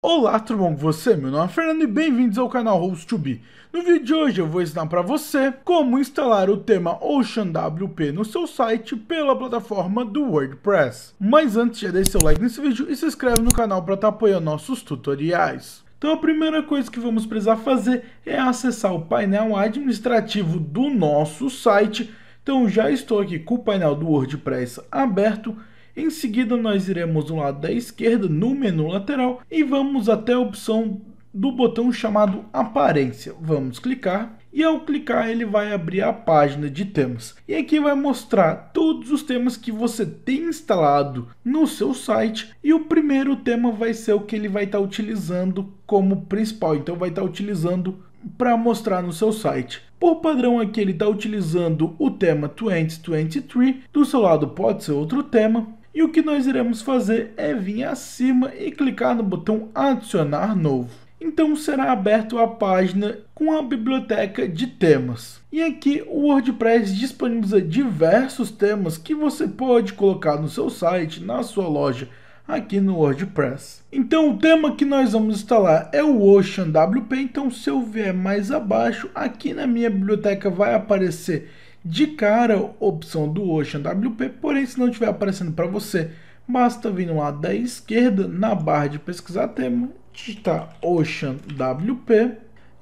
Olá, tudo bom com você? Meu nome é Fernando e bem-vindos ao canal Host2B. No vídeo de hoje eu vou ensinar para você como instalar o tema OceanWP no seu site pela plataforma do WordPress. Mas antes, já deixe seu like nesse vídeo e se inscreve no canal para estar tá apoiando nossos tutoriais. Então a primeira coisa que vamos precisar fazer é acessar o painel administrativo do nosso site. Então já estou aqui com o painel do WordPress aberto em seguida, nós iremos do lado da esquerda no menu lateral e vamos até a opção do botão chamado aparência. Vamos clicar e ao clicar ele vai abrir a página de temas. E aqui vai mostrar todos os temas que você tem instalado no seu site e o primeiro tema vai ser o que ele vai estar tá utilizando como principal. Então vai estar tá utilizando para mostrar no seu site. Por padrão aqui ele está utilizando o tema 2023, do seu lado pode ser outro tema, e o que nós iremos fazer é vir acima e clicar no botão adicionar novo. Então será aberto a página com a biblioteca de temas. E aqui o WordPress disponibiliza diversos temas que você pode colocar no seu site, na sua loja, aqui no WordPress. Então o tema que nós vamos instalar é o Ocean WP, então se eu vier mais abaixo, aqui na minha biblioteca vai aparecer de cara opção do Ocean WP, porém se não estiver aparecendo para você, basta vir no lado da esquerda na barra de pesquisar tema, digitar Ocean WP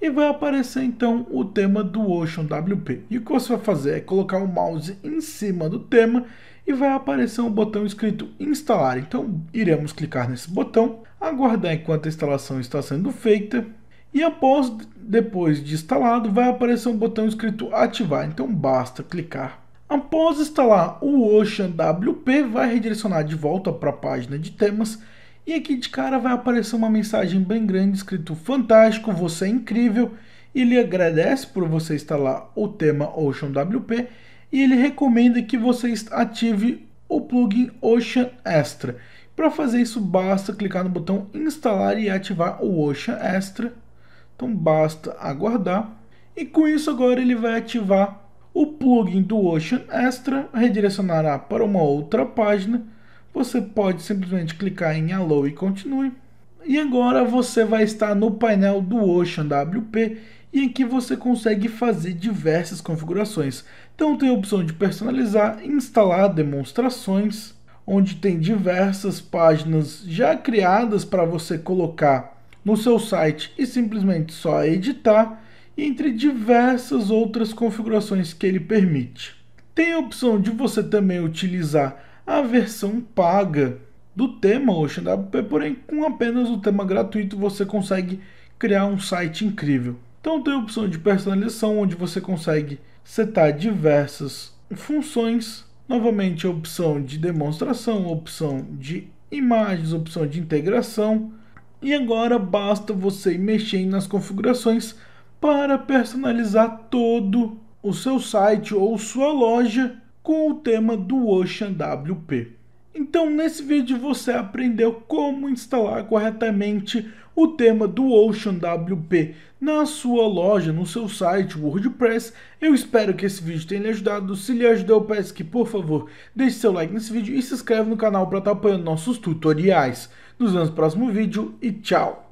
e vai aparecer então o tema do Ocean WP. E o que você vai fazer é colocar o mouse em cima do tema e vai aparecer um botão escrito instalar. Então iremos clicar nesse botão, aguardar enquanto a instalação está sendo feita e após, depois de instalado, vai aparecer um botão escrito ativar, então basta clicar. Após instalar o Ocean WP, vai redirecionar de volta para a página de temas e aqui de cara vai aparecer uma mensagem bem grande escrito Fantástico, você é incrível. Ele agradece por você instalar o tema Ocean WP e ele recomenda que você ative o plugin Ocean Extra. Para fazer isso, basta clicar no botão instalar e ativar o Ocean Extra então basta aguardar. E com isso agora ele vai ativar o plugin do Ocean Extra, redirecionará para uma outra página. Você pode simplesmente clicar em Allow e continue. E agora você vai estar no painel do Ocean WP e aqui você consegue fazer diversas configurações. Então tem a opção de personalizar, instalar demonstrações, onde tem diversas páginas já criadas para você colocar no seu site e simplesmente só editar, entre diversas outras configurações que ele permite. Tem a opção de você também utilizar a versão paga do tema OceanWP, porém com apenas o tema gratuito você consegue criar um site incrível. Então tem a opção de personalização, onde você consegue setar diversas funções. Novamente a opção de demonstração, opção de imagens, opção de integração, e agora basta você mexer nas configurações para personalizar todo o seu site ou sua loja com o tema do Ocean WP. Então, nesse vídeo você aprendeu como instalar corretamente o tema do Ocean WP na sua loja, no seu site WordPress. Eu espero que esse vídeo tenha lhe ajudado. Se lhe ajudou, eu peço que, por favor, deixe seu like nesse vídeo e se inscreve no canal para estar apoiando nossos tutoriais. Nos vemos no próximo vídeo e tchau!